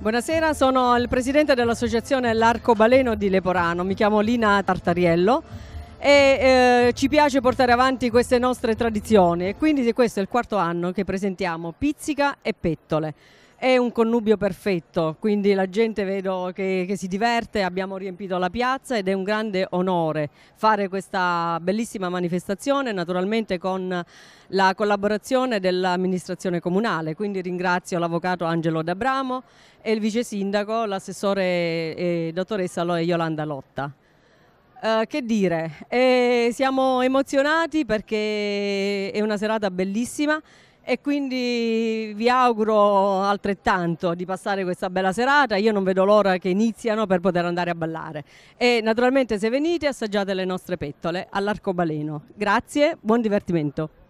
Buonasera, sono il presidente dell'associazione L'Arcobaleno di Leporano, mi chiamo Lina Tartariello e eh, ci piace portare avanti queste nostre tradizioni e quindi questo è il quarto anno che presentiamo pizzica e pettole è un connubio perfetto, quindi la gente vedo che, che, si diverte, abbiamo riempito la piazza ed è un grande onore fare questa bellissima manifestazione naturalmente con la collaborazione dell'amministrazione comunale, quindi ringrazio l'avvocato Angelo D'Abramo e il vice sindaco, l'assessore eh, dottoressa Yolanda Lotta. Uh, che dire, eh, siamo emozionati perché è una serata bellissima e quindi vi auguro altrettanto di passare questa bella serata, io non vedo l'ora che iniziano per poter andare a ballare e naturalmente se venite assaggiate le nostre pettole all'arcobaleno. Grazie, buon divertimento.